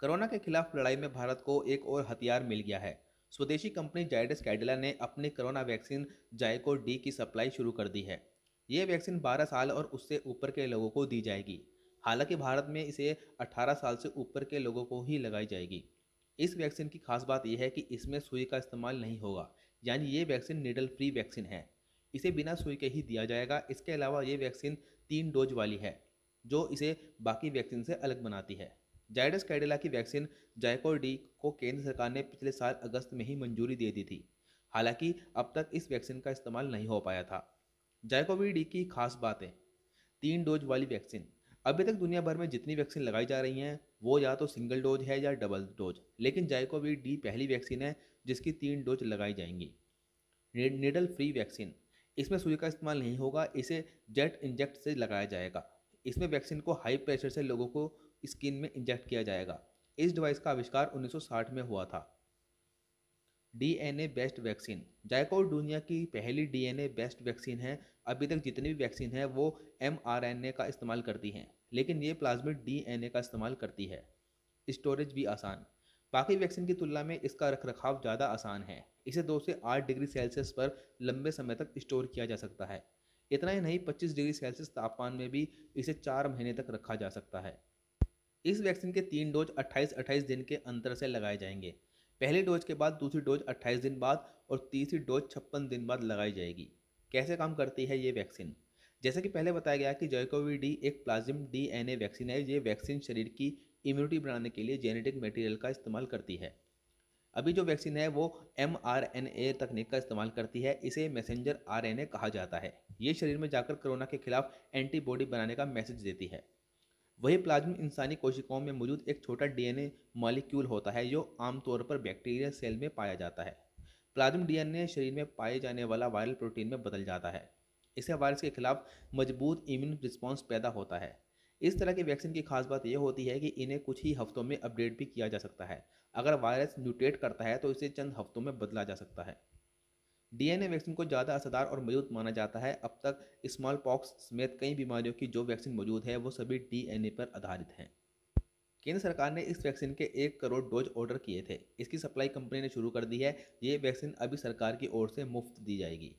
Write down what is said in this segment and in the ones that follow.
corona के खिलाफ लड़ाई में भारत को एक और हथियार मिल गया है स्वदेशी कंपनी जायडस कैडिला ने अपनी कोरोना वैक्सीन जायको डी की सप्लाई शुरू कर दी है ये वैक्सीन 12 साल और उससे ऊपर के लोगों को दी जाएगी हालांकि भारत में इसे 18 साल से ऊपर के लोगों को ही लगाई जाएगी इस वैक्सीन की खास बात यह है कि इसमें सुई का इस्तेमाल नहीं होगा यानी ये वैक्सीन निडल फ्री वैक्सीन है इसे बिना सुई के ही दिया जाएगा इसके अलावा ये वैक्सीन तीन डोज वाली है जो इसे बाकी वैक्सीन से अलग बनाती है जायडस कैडिला की वैक्सीन जायकोर डी को केंद्र सरकार ने पिछले साल अगस्त में ही मंजूरी दे दी थी हालांकि अब तक इस वैक्सीन का इस्तेमाल नहीं हो पाया था जायकोवी डी की खास बातें तीन डोज वाली वैक्सीन अभी तक दुनिया भर में जितनी वैक्सीन लगाई जा रही हैं वो या तो सिंगल डोज है या डबल डोज लेकिन जायकोवी डी पहली वैक्सीन है जिसकी तीन डोज लगाई जाएंगी नीडल फ्री वैक्सीन इसमें सुई का इस्तेमाल नहीं होगा इसे जेट इंजेक्ट से लगाया जाएगा इसमें वैक्सीन को हाई प्रेशर से लोगों को स्किन में इंजेक्ट किया जाएगा इस डिवाइस का आविष्कार 1960 में हुआ था डीएनए बेस्ट वैक्सीन जायकोव दुनिया की पहली डीएनए बेस्ट वैक्सीन है अभी तक जितनी भी वैक्सीन है वो एमआरएनए का इस्तेमाल करती हैं लेकिन ये प्लाज्मिड डीएनए का इस्तेमाल करती है स्टोरेज भी आसान बाकी वैक्सीन की तुलना में इसका रख रखाव ज़्यादा आसान है इसे दो से आठ डिग्री सेल्सियस पर लंबे समय तक स्टोर किया जा सकता है इतना ही नहीं पच्चीस डिग्री सेल्सियस तापमान में भी इसे चार महीने तक रखा जा सकता है इस वैक्सीन के तीन डोज 28 28 दिन के अंतर से लगाए जाएंगे पहली डोज के बाद दूसरी डोज 28 दिन बाद और तीसरी डोज छप्पन दिन बाद लगाई जाएगी कैसे काम करती है ये वैक्सीन जैसे कि पहले बताया गया कि जयकोवी डी एक प्लाज्म डीएनए वैक्सीन है ये वैक्सीन शरीर की इम्यूनिटी बनाने के लिए जेनेटिक मटेरियल का इस्तेमाल करती है अभी जो वैक्सीन है वो एम तकनीक का इस्तेमाल करती है इसे मैसेंजर आर कहा जाता है ये शरीर में जाकर कोरोना के खिलाफ एंटीबॉडी बनाने का मैसेज देती है वही प्लाज्म इंसानी कोशिकाओं में मौजूद एक छोटा डीएनए मॉलिक्यूल होता है जो आमतौर पर बैक्टीरिया सेल में पाया जाता है प्लाज्म डीएनए शरीर में पाए जाने वाला वायरल प्रोटीन में बदल जाता है इससे वायरस के खिलाफ मजबूत इम्यून रिस्पॉन्स पैदा होता है इस तरह के वैक्सीन की खास बात यह होती है कि इन्हें कुछ ही हफ्तों में अपडेट भी किया जा सकता है अगर वायरस म्यूटेट करता है तो इसे चंद हफ्तों में बदला जा सकता है डीएनए वैक्सीन को ज़्यादा असरदार और मजबूत माना जाता है अब तक स्मॉल पॉक्स समेत कई बीमारियों की जो वैक्सीन मौजूद है वो सभी डीएनए पर आधारित हैं केंद्र सरकार ने इस वैक्सीन के एक करोड़ डोज ऑर्डर किए थे इसकी सप्लाई कंपनी ने शुरू कर दी है ये वैक्सीन अभी सरकार की ओर से मुफ्त दी जाएगी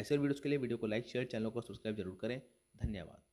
ऐसे वीडियोज़ के लिए वीडियो को लाइक शेयर चैनल को सब्सक्राइब जरूर करें धन्यवाद